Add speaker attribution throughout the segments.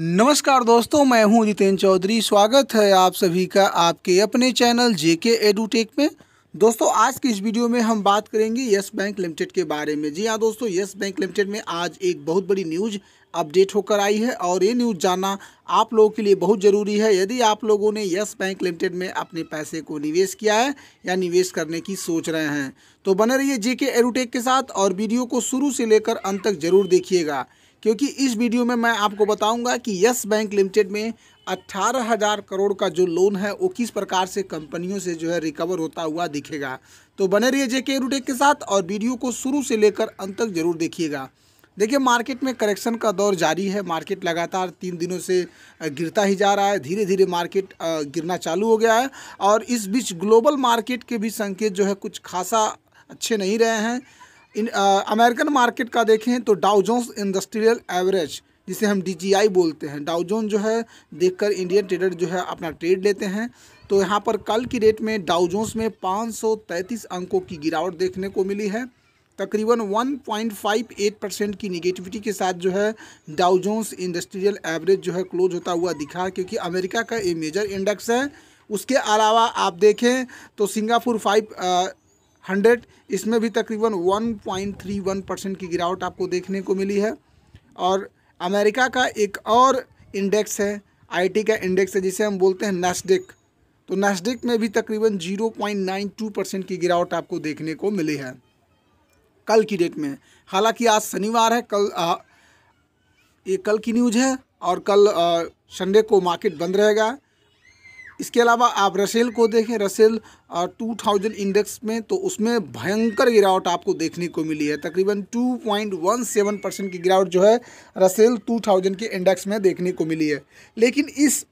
Speaker 1: नमस्कार दोस्तों मैं हूं जितेन चौधरी स्वागत है आप सभी का आपके अपने चैनल जेके एडुटेक में दोस्तों आज की इस वीडियो में हम बात करेंगे यस बैंक लिमिटेड के बारे में जी हाँ दोस्तों यस बैंक लिमिटेड में आज एक बहुत बड़ी न्यूज़ अपडेट होकर आई है और ये न्यूज़ जानना आप लोगों के लिए बहुत ज़रूरी है यदि आप लोगों ने यस बैंक लिमिटेड में अपने पैसे को निवेश किया है या निवेश करने की सोच रहे हैं तो बने रहिए जेके एरोटेक के साथ और वीडियो को शुरू से लेकर अंत तक जरूर देखिएगा क्योंकि इस वीडियो में मैं आपको बताऊंगा कि यस बैंक लिमिटेड में अट्ठारह हज़ार करोड़ का जो लोन है वो किस प्रकार से कंपनियों से जो है रिकवर होता हुआ दिखेगा तो बने रहिए जेके रूटेक के साथ और वीडियो को शुरू से लेकर अंत तक जरूर देखिएगा देखिए मार्केट में करेक्शन का दौर जारी है मार्केट लगातार तीन दिनों से गिरता ही जा रहा है धीरे धीरे मार्केट गिरना चालू हो गया है और इस बीच ग्लोबल मार्केट के भी संकेत जो है कुछ खासा अच्छे नहीं रहे हैं इन अमेरिकन मार्केट का देखें तो डाउजोन्स इंडस्ट्रियल एवरेज जिसे हम डी बोलते हैं डाउजोन जो है देखकर इंडियन ट्रेडर जो है अपना ट्रेड लेते हैं तो यहाँ पर कल की डेट में डाउजोन्स में 533 अंकों की गिरावट देखने को मिली है तकरीबन 1.58 परसेंट की निगेटिविटी के साथ जो है डाउजोन्स इंडस्ट्रियल एवरेज जो है क्लोज होता हुआ दिखा क्योंकि अमेरिका का ये मेजर इंडेक्स है उसके अलावा आप देखें तो सिंगापुर फाइव हंड्रेड इसमें भी तकरीबन one point three one percent की गिरावट आपको देखने को मिली है और अमेरिका का एक और इंडेक्स है आईटी का इंडेक्स है जिसे हम बोलते हैं नेस्डिक तो नेस्डिक में भी तकरीबन zero point nine two percent की गिरावट आपको देखने को मिली है कल की डेट में हालांकि आज शनिवार है कल आ, ये कल की न्यूज है और कल संडे को मार्केट बंद रहेगा इसके अलावा आप रसेल को देखें रसेल टू थाउजेंड इंडेक्स में तो उसमें भयंकर गिरावट आपको देखने को मिली है तकरीबन two point one seven percent की गिरावट जो है रसेल टू थाउजेंड के इंडेक्स में देखने को मिली है लेकिन इस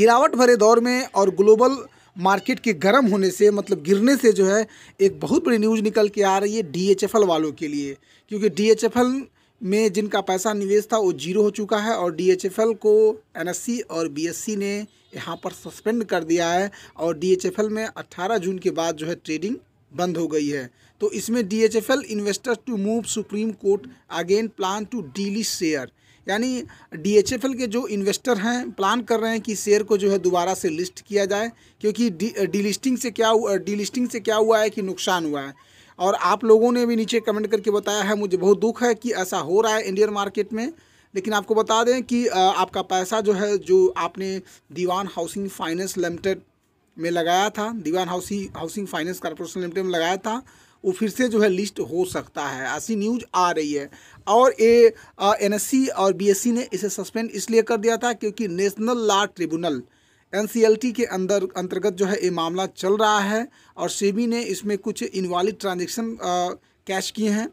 Speaker 1: गिरावट भरे दौर में और ग्लोबल मार्केट के गर्म होने से मतलब गिरने से जो है एक बहुत बड़ी न्यूज़ निकल के आ रही है डी वालों के लिए क्योंकि डी में जिनका पैसा निवेश था वो जीरो हो चुका है और डीएचएफएल को एनएससी और बीएससी ने यहाँ पर सस्पेंड कर दिया है और डीएचएफएल में 18 जून के बाद जो है ट्रेडिंग बंद हो गई है तो इसमें DHFL investors to move supreme court again plan to delist share यानी डीएचएफएल के जो इन्वेस्टर हैं प्लान कर रहे हैं कि शेयर को जो है दोबारा से लिस्ट किया जाए क्योंकि डीलिस्टिंग से क्या हुआ डीलिस्टिंग से क्या हुआ है कि नुकसान हुआ है और आप लोगों ने भी नीचे कमेंट करके बताया है मुझे बहुत दुख है कि ऐसा हो रहा है इंडियन मार्केट में लेकिन आपको बता दें कि आपका पैसा जो है जो आपने दीवान हाउसिंग फाइनेंस लिमिटेड में लगाया था Dewan housing housing finance corporation limited में लगाया था वो फिर से जो है लिस्ट हो सकता है ऐसी न्यूज आ रही है और ये एनएससी और बीएससी ने इसे सस्पेंड इसलिए कर दिया था क्योंकि नेशनल लॉ ट्रिब्यूनल एनसीएलटी के अंदर अंतर्गत जो है ये मामला चल रहा है और सेबी ने इसमें कुछ इनवालिड ट्रांजेक्शन कैश किए हैं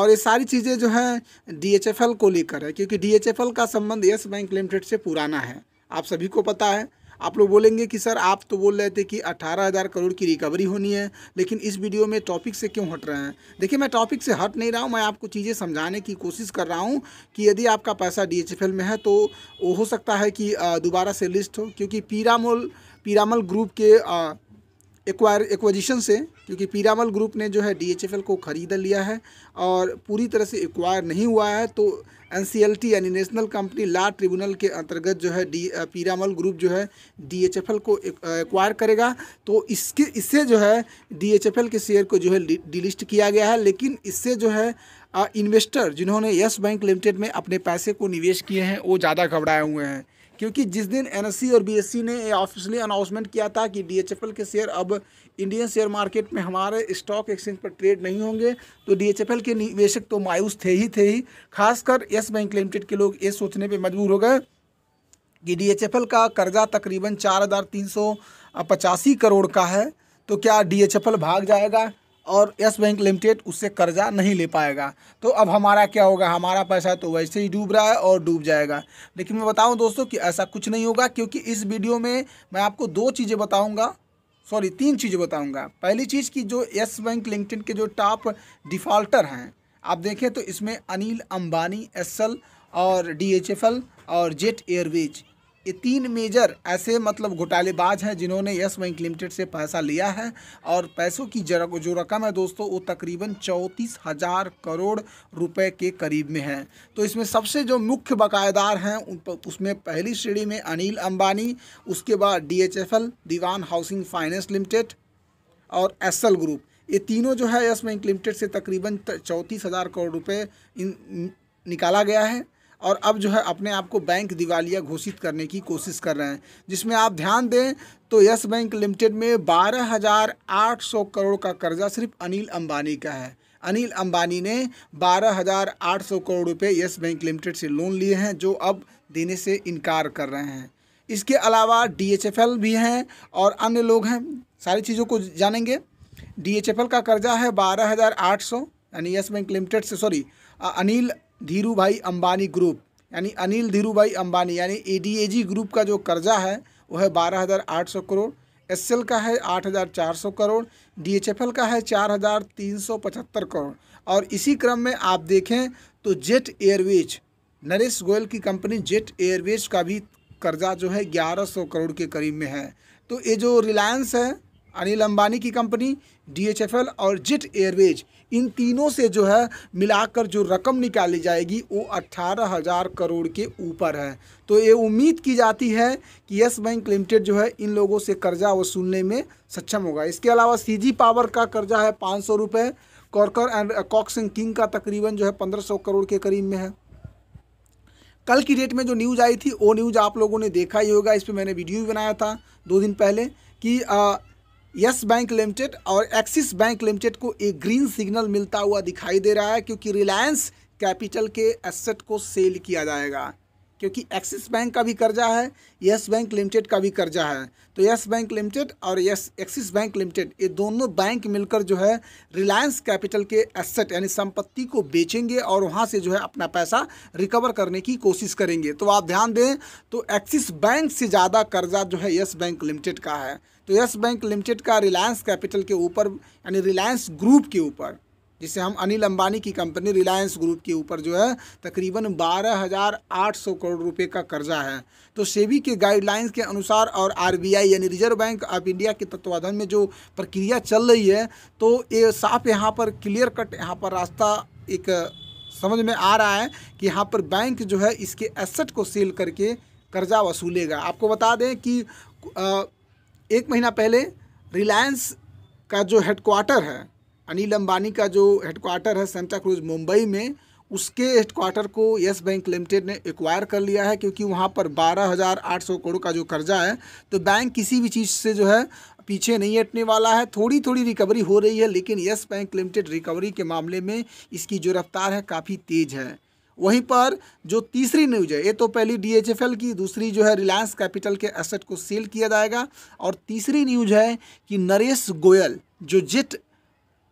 Speaker 1: और ये सारी चीज़ें जो है डीएचएफएल को लेकर है क्योंकि डीएचएफएल का संबंध यस बैंक लिमिटेड से पुराना है आप सभी को पता है आप लोग बोलेंगे कि सर आप तो बोल रहे थे कि अट्ठारह हज़ार करोड़ की रिकवरी होनी है लेकिन इस वीडियो में टॉपिक से क्यों हट रहे हैं देखिए मैं टॉपिक से हट नहीं रहा हूँ मैं आपको चीज़ें समझाने की कोशिश कर रहा हूँ कि यदि आपका पैसा डी में है तो वो हो सकता है कि दोबारा से लिस्ट हो क्योंकि पीरामोल पीरामल ग्रुप के एक्वायर एक्वाजिशन से क्योंकि पीरामल ग्रुप ने जो है डीएचएफएल को ख़रीद लिया है और पूरी तरह से एक्वायर नहीं हुआ है तो एनसीएलटी यानी नेशनल कंपनी लॉ ट्रिब्यूनल के अंतर्गत जो है डी पीरामल ग्रुप जो है डीएचएफएल को एक्वायर करेगा तो इसके इससे जो है डीएचएफएल के शेयर को जो है डिलिस्ट किया गया है लेकिन इससे जो है इन्वेस्टर जिन्होंने येस बैंक लिमिटेड में अपने पैसे को निवेश किए हैं वो ज़्यादा घबराए हुए हैं क्योंकि जिस दिन एनएससी और बीएससी ने ऑफिशियली अनाउंसमेंट किया था कि डीएचएफएल के शेयर अब इंडियन शेयर मार्केट में हमारे स्टॉक एक्सचेंज पर ट्रेड नहीं होंगे तो डीएचएफएल के निवेशक तो मायूस थे ही थे ही खासकर येस बैंक लिमिटेड के लोग ये सोचने पर मजबूर हो गए कि डीएचएफएल का कर्जा तकरीबन चार हज़ार तीन सौ पचासी करोड़ का है तो क्या डी भाग जाएगा और यस बैंक लिमिटेड उससे कर्जा नहीं ले पाएगा तो अब हमारा क्या होगा हमारा पैसा तो वैसे ही डूब रहा है और डूब जाएगा लेकिन मैं बताऊं दोस्तों कि ऐसा कुछ नहीं होगा क्योंकि इस वीडियो में मैं आपको दो चीज़ें बताऊंगा सॉरी तीन चीज़ें बताऊंगा पहली चीज़ कि जो यस बैंक लिमिटेड के जो टॉप डिफ़ॉल्टर हैं आप देखें तो इसमें अनिल अम्बानी एस और डी और जेट एयरवेज ये तीन मेजर ऐसे मतलब घोटालेबाज हैं जिन्होंने यस बैंक लिमिटेड से पैसा लिया है और पैसों की जो रकम है दोस्तों वो तकरीबन चौंतीस हज़ार करोड़ रुपए के करीब में है तो इसमें सबसे जो मुख्य बकायेदार हैं उन पर उसमें पहली श्रेणी में अनिल अंबानी उसके बाद DHFL Dewan housing finance limited और एसएल ग्रुप ये तीनों जो है यस बैंक लिमिटेड से तकरीबन चौंतीस हज़ार करोड़ रुपये इन निकाला गया है और अब जो है अपने आप को बैंक दिवालिया घोषित करने की कोशिश कर रहे हैं जिसमें आप ध्यान दें तो यस बैंक लिमिटेड में बारह हज़ार आठ सौ करोड़ का कर्जा सिर्फ अनिल अंबानी का है अनिल अंबानी ने बारह हज़ार आठ सौ करोड़ रुपए यस बैंक लिमिटेड से लोन लिए हैं जो अब देने से इनकार कर रहे हैं इसके अलावा डी भी हैं और अन्य लोग हैं सारी चीज़ों को जानेंगे डी का कर्जा है बारह हज़ार आठ सौ यानी यस बैंक लिमिटेड से sorry Anil Dhirubhai Ambani group यानी अनिल धीरू भाई अम्बानी यानी A D A ji group का जो कर्जा है वो है बारह हज़ार आठ सौ करोड़ एस एल का है आठ हज़ार चार सौ crore D H F L का है चार हज़ार तीन सौ पचहत्तर करोड़ और इसी क्रम में आप देखें तो जेट एयरवेज नरेश गोयल की कंपनी जेट एयरवेज का भी कर्जा जो है ग्यारह सौ करोड़ के करीब में है तो ये जो रिलायंस है अनिल अंबानी की कंपनी डीएचएफएल और जिट एयरवेज इन तीनों से जो है मिलाकर जो रकम निकाली जाएगी वो अट्ठारह हज़ार करोड़ के ऊपर है तो ये उम्मीद की जाती है कि येस बैंक लिमिटेड जो है इन लोगों से कर्जा वसूलने में सक्षम होगा इसके अलावा सीजी पावर का कर्जा है पाँच सौ रुपये कॉर्कर एंड कॉक्स एंड किंग का तकरीबन जो है पंद्रह सौ करोड़ के करीब में है कल की डेट में जो न्यूज़ आई थी वो न्यूज़ आप लोगों ने देखा ही होगा इस पर मैंने वीडियो भी बनाया था दो दिन पहले कि आ, यस बैंक लिमिटेड और एक्सिस बैंक लिमिटेड को एक ग्रीन सिग्नल मिलता हुआ दिखाई दे रहा है क्योंकि रिलायंस कैपिटल के एसेट को सेल किया जाएगा क्योंकि एक्सिस बैंक का भी कर्जा है यस बैंक लिमिटेड का भी कर्जा है तो यस बैंक लिमिटेड और यस एक्सिस बैंक लिमिटेड ये दोनों बैंक मिलकर जो है रिलायंस कैपिटल के एसेट यानी संपत्ति को बेचेंगे और वहाँ से जो है अपना पैसा रिकवर करने की कोशिश करेंगे तो आप ध्यान दें तो एक्सिस बैंक से ज़्यादा कर्जा जो है यस बैंक लिमिटेड का है तो यस बैंक लिमिटेड का रिलायंस कैपिटल के ऊपर यानी रिलायंस ग्रुप के ऊपर जिसे हम अनिल अंबानी की कंपनी रिलायंस ग्रुप के ऊपर जो है तकरीबन बारह हज़ार आठ सौ करोड़ रुपए का कर्जा है तो सेबी के गाइडलाइंस के अनुसार और आरबीआई यानी रिजर्व बैंक ऑफ इंडिया के तत्वाधान में जो प्रक्रिया चल रही है तो ये साफ यहाँ पर क्लियर कट यहाँ पर रास्ता एक समझ में आ रहा है कि यहाँ पर बैंक जो है इसके एसेट को सेल करके कर्जा वसूलेगा आपको बता दें कि एक महीना पहले रिलायंस का जो हेडक्वार्टर है अनिल अंबानी का जो हेडक्वार्टर है सेंटा क्रूज मुंबई में उसके हेडक्वार्टर को येस बैंक लिमिटेड ने एक्वायर कर लिया है क्योंकि वहाँ पर 12,800 करोड़ का जो कर्जा है तो बैंक किसी भी चीज़ से जो है पीछे नहीं हटने वाला है थोड़ी थोड़ी रिकवरी हो रही है लेकिन येस बैंक लिमिटेड रिकवरी के मामले में इसकी जो रफ्तार है काफ़ी तेज़ है वहीं पर जो तीसरी न्यूज है ये तो पहली डी की दूसरी जो है रिलायंस कैपिटल के एसेट को सेल किया जाएगा और तीसरी न्यूज है कि नरेश गोयल जो जेट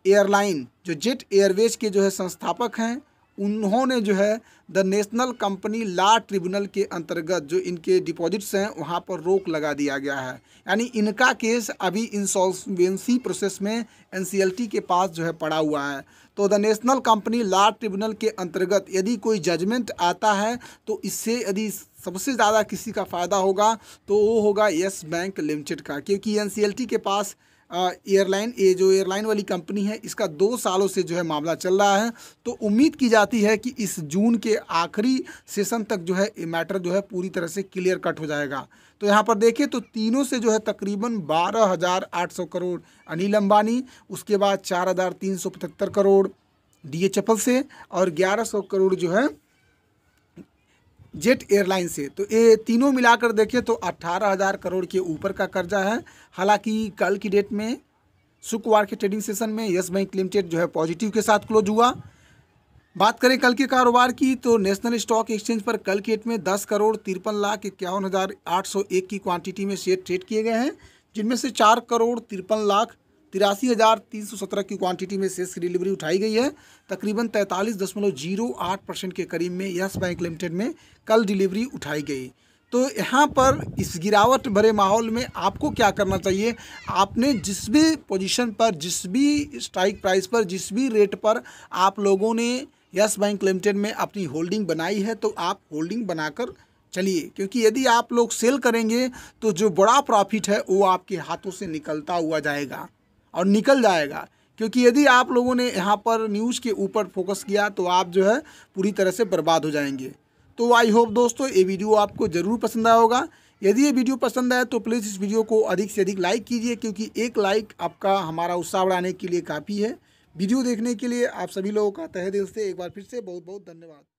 Speaker 1: एयरलाइन जो जेट एयरवेज के जो है संस्थापक हैं उन्होंने जो है the national company law tribunal के अंतर्गत जो इनके डिपॉजिट्स हैं वहाँ पर रोक लगा दिया गया है यानी इनका केस अभी इंसॉल्वेंसी प्रोसेस में एनसीएलटी के पास जो है पड़ा हुआ है तो the national company law tribunal के अंतर्गत यदि कोई जजमेंट आता है तो इससे यदि सबसे ज़्यादा किसी का फ़ायदा होगा तो वो होगा येस बैंक लिमिटेड का क्योंकि एन के पास एयरलाइन ये जो एयरलाइन वाली कंपनी है इसका दो सालों से जो है मामला चल रहा है तो उम्मीद की जाती है कि इस जून के आखिरी सेशन तक जो है ये मैटर जो है पूरी तरह से क्लियर कट हो जाएगा तो यहाँ पर देखें तो तीनों से जो है तकरीबन बारह हज़ार आठ सौ करोड़ अनिल अंबानी उसके बाद चार हज़ार तीन सौ पचहत्तर crore D H F L से और ग्यारह सौ करोड़ जो है जेट एयरलाइन से तो ये तीनों मिलाकर देखिए तो अट्ठारह हज़ार करोड़ के ऊपर का कर्जा है हालांकि कल की डेट में शुक्रवार के ट्रेडिंग सेशन में येस बैंक लिमिटेड जो है पॉजिटिव के साथ क्लोज हुआ बात करें कल के कारोबार की तो नेशनल स्टॉक एक्सचेंज पर कल की डेट में दस करोड़ तिरपन लाख इक्यावन हज़ार आठ सौ एक की क्वांटिटी में शेयर ट्रेड किए गए हैं जिनमें से चार करोड़ तिरपन लाख तिरासी हज़ार तीन सौ सत्रह की क्वांटिटी में सेस की डिलीवरी उठाई गई है तकरीबन तैंतालीस दशमलव जीरो आठ परसेंट के करीब में यस बैंक लिमिटेड में कल डिलीवरी उठाई गई तो यहाँ पर इस गिरावट भरे माहौल में आपको क्या करना चाहिए आपने जिस भी पोजीशन पर जिस भी स्ट्राइक प्राइस पर जिस भी रेट पर आप लोगों ने यस बैंक लिमिटेड में अपनी होल्डिंग बनाई है तो आप होल्डिंग बनाकर चलिए क्योंकि यदि आप लोग सेल करेंगे तो जो बड़ा प्रॉफिट है वो आपके हाथों से निकलता हुआ जाएगा और निकल जाएगा क्योंकि यदि आप लोगों ने यहाँ पर न्यूज़ के ऊपर फोकस किया तो आप जो है पूरी तरह से बर्बाद हो जाएंगे तो आई होप दोस्तों ये वीडियो आपको ज़रूर पसंद आया होगा यदि ये वीडियो पसंद आया तो प्लीज़ इस वीडियो को अधिक से अधिक लाइक कीजिए क्योंकि एक लाइक आपका हमारा उत्साह बढ़ाने के लिए काफ़ी है वीडियो देखने के लिए आप सभी लोगों का तहे दिल से एक बार फिर से बहुत बहुत धन्यवाद